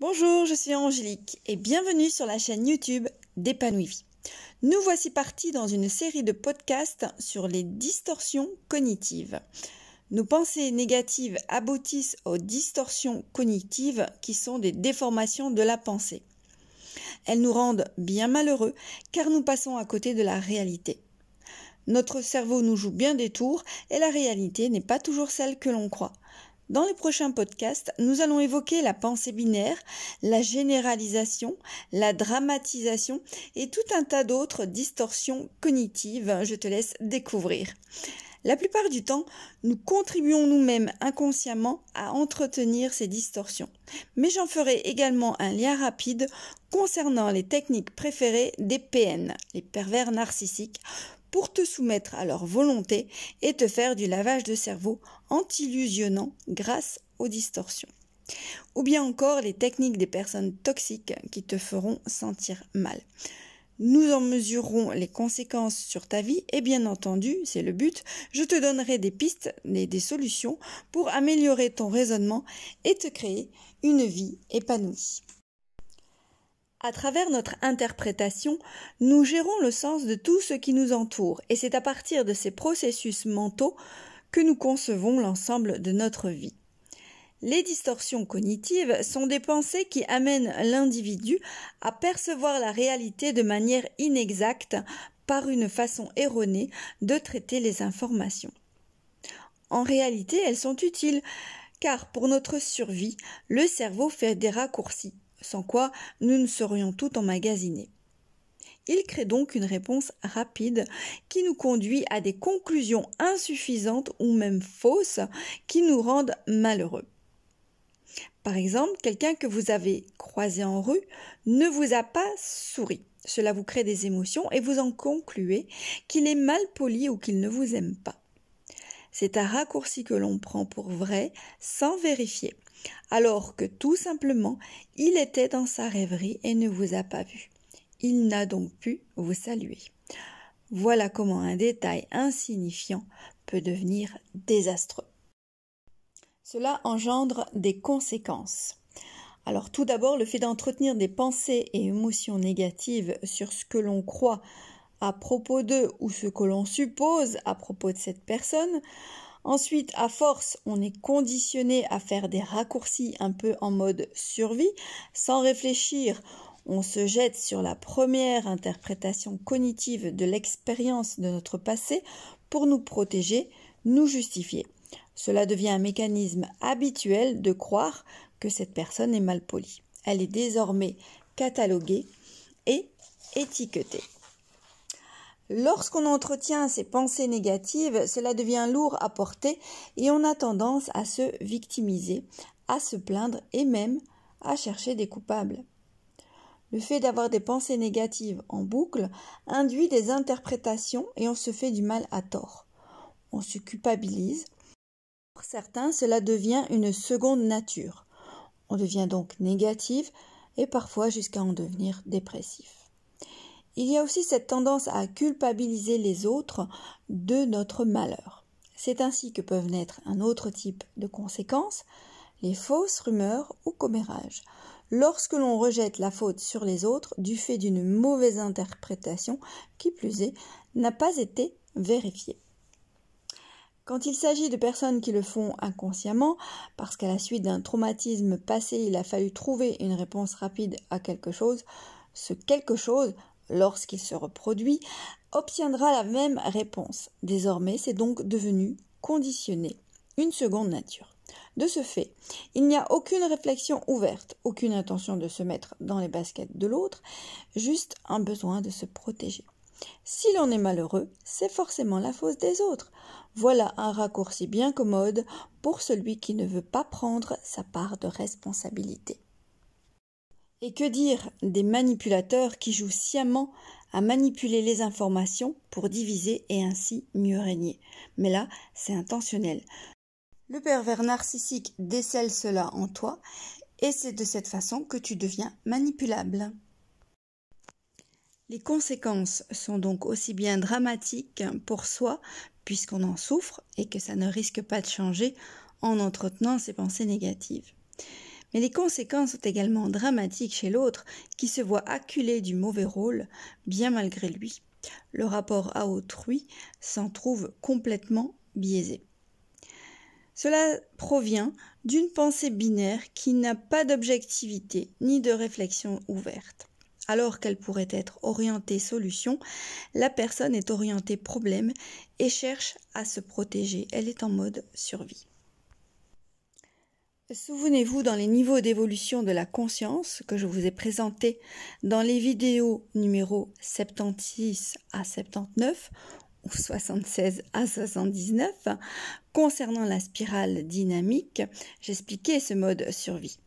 Bonjour, je suis Angélique et bienvenue sur la chaîne YouTube d'EpanouiVie. Nous voici partis dans une série de podcasts sur les distorsions cognitives. Nos pensées négatives aboutissent aux distorsions cognitives qui sont des déformations de la pensée. Elles nous rendent bien malheureux car nous passons à côté de la réalité. Notre cerveau nous joue bien des tours et la réalité n'est pas toujours celle que l'on croit. Dans les prochains podcasts, nous allons évoquer la pensée binaire, la généralisation, la dramatisation et tout un tas d'autres distorsions cognitives. Je te laisse découvrir. La plupart du temps, nous contribuons nous-mêmes inconsciemment à entretenir ces distorsions. Mais j'en ferai également un lien rapide concernant les techniques préférées des PN, les pervers narcissiques, pour te soumettre à leur volonté et te faire du lavage de cerveau anti grâce aux distorsions. Ou bien encore les techniques des personnes toxiques qui te feront sentir mal. Nous en mesurerons les conséquences sur ta vie et bien entendu, c'est le but, je te donnerai des pistes et des solutions pour améliorer ton raisonnement et te créer une vie épanouie. À travers notre interprétation, nous gérons le sens de tout ce qui nous entoure, et c'est à partir de ces processus mentaux que nous concevons l'ensemble de notre vie. Les distorsions cognitives sont des pensées qui amènent l'individu à percevoir la réalité de manière inexacte par une façon erronée de traiter les informations. En réalité, elles sont utiles, car pour notre survie, le cerveau fait des raccourcis, sans quoi nous ne serions tout emmagasinés. Il crée donc une réponse rapide qui nous conduit à des conclusions insuffisantes ou même fausses qui nous rendent malheureux. Par exemple, quelqu'un que vous avez croisé en rue ne vous a pas souri. Cela vous crée des émotions et vous en concluez qu'il est mal poli ou qu'il ne vous aime pas. C'est un raccourci que l'on prend pour vrai sans vérifier, alors que tout simplement il était dans sa rêverie et ne vous a pas vu. Il n'a donc pu vous saluer. Voilà comment un détail insignifiant peut devenir désastreux. Cela engendre des conséquences. Alors tout d'abord, le fait d'entretenir des pensées et émotions négatives sur ce que l'on croit à propos d'eux ou ce que l'on suppose à propos de cette personne. Ensuite, à force, on est conditionné à faire des raccourcis un peu en mode survie, sans réfléchir on se jette sur la première interprétation cognitive de l'expérience de notre passé pour nous protéger, nous justifier. Cela devient un mécanisme habituel de croire que cette personne est mal polie. Elle est désormais cataloguée et étiquetée. Lorsqu'on entretient ces pensées négatives, cela devient lourd à porter et on a tendance à se victimiser, à se plaindre et même à chercher des coupables. Le fait d'avoir des pensées négatives en boucle induit des interprétations et on se fait du mal à tort. On se culpabilise. Pour certains, cela devient une seconde nature. On devient donc négatif et parfois jusqu'à en devenir dépressif. Il y a aussi cette tendance à culpabiliser les autres de notre malheur. C'est ainsi que peuvent naître un autre type de conséquences, les fausses rumeurs ou commérages lorsque l'on rejette la faute sur les autres du fait d'une mauvaise interprétation qui plus est n'a pas été vérifiée. Quand il s'agit de personnes qui le font inconsciemment, parce qu'à la suite d'un traumatisme passé, il a fallu trouver une réponse rapide à quelque chose, ce quelque chose, lorsqu'il se reproduit, obtiendra la même réponse. Désormais, c'est donc devenu conditionné, une seconde nature. De ce fait, il n'y a aucune réflexion ouverte, aucune intention de se mettre dans les baskets de l'autre, juste un besoin de se protéger. Si l'on est malheureux, c'est forcément la faute des autres. Voilà un raccourci bien commode pour celui qui ne veut pas prendre sa part de responsabilité. Et que dire des manipulateurs qui jouent sciemment à manipuler les informations pour diviser et ainsi mieux régner. Mais là, c'est intentionnel. Le pervers narcissique décèle cela en toi et c'est de cette façon que tu deviens manipulable. Les conséquences sont donc aussi bien dramatiques pour soi, puisqu'on en souffre et que ça ne risque pas de changer en entretenant ses pensées négatives. Mais les conséquences sont également dramatiques chez l'autre, qui se voit acculé du mauvais rôle, bien malgré lui. Le rapport à autrui s'en trouve complètement biaisé. Cela provient d'une pensée binaire qui n'a pas d'objectivité ni de réflexion ouverte. Alors qu'elle pourrait être orientée solution, la personne est orientée problème et cherche à se protéger. Elle est en mode survie. Souvenez-vous dans les niveaux d'évolution de la conscience que je vous ai présentés dans les vidéos numéro 76 à 79, ou 76 à 79 concernant la spirale dynamique, j'expliquais ce mode survie.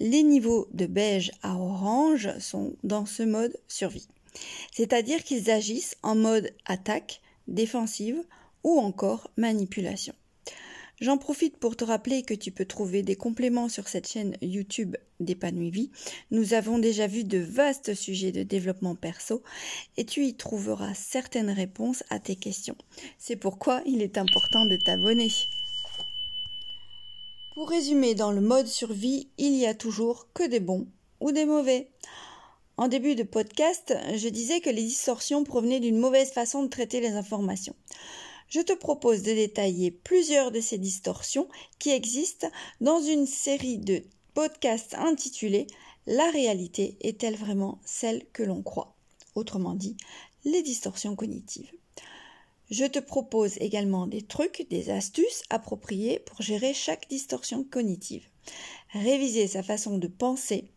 Les niveaux de beige à orange sont dans ce mode survie, c'est-à-dire qu'ils agissent en mode attaque, défensive ou encore manipulation. J'en profite pour te rappeler que tu peux trouver des compléments sur cette chaîne YouTube dépanoui Vie. Nous avons déjà vu de vastes sujets de développement perso et tu y trouveras certaines réponses à tes questions. C'est pourquoi il est important de t'abonner. Pour résumer, dans le mode survie, il y a toujours que des bons ou des mauvais. En début de podcast, je disais que les distorsions provenaient d'une mauvaise façon de traiter les informations je te propose de détailler plusieurs de ces distorsions qui existent dans une série de podcasts intitulée La réalité est-elle vraiment celle que l'on croit Autrement dit, les distorsions cognitives. Je te propose également des trucs, des astuces appropriées pour gérer chaque distorsion cognitive. Réviser sa façon de penser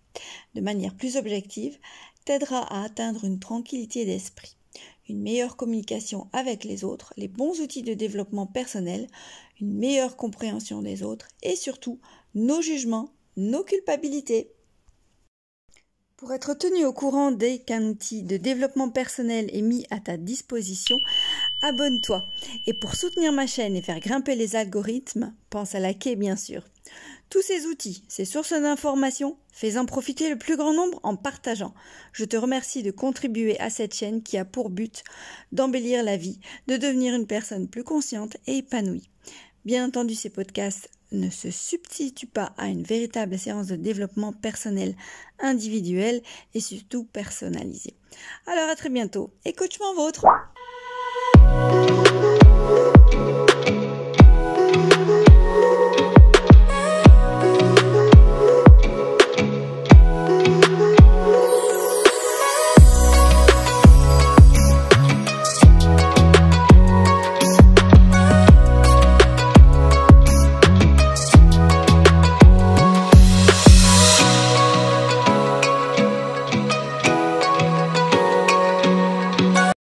de manière plus objective t'aidera à atteindre une tranquillité d'esprit une meilleure communication avec les autres, les bons outils de développement personnel, une meilleure compréhension des autres et surtout nos jugements, nos culpabilités. Pour être tenu au courant dès qu'un outil de développement personnel est mis à ta disposition, abonne-toi. Et pour soutenir ma chaîne et faire grimper les algorithmes, pense à la quai, bien sûr. Tous ces outils, ces sources d'informations, fais-en profiter le plus grand nombre en partageant. Je te remercie de contribuer à cette chaîne qui a pour but d'embellir la vie, de devenir une personne plus consciente et épanouie. Bien entendu, ces podcasts ne se substituent pas à une véritable séance de développement personnel, individuel et surtout personnalisé. Alors à très bientôt et coachement vôtre! Thank you.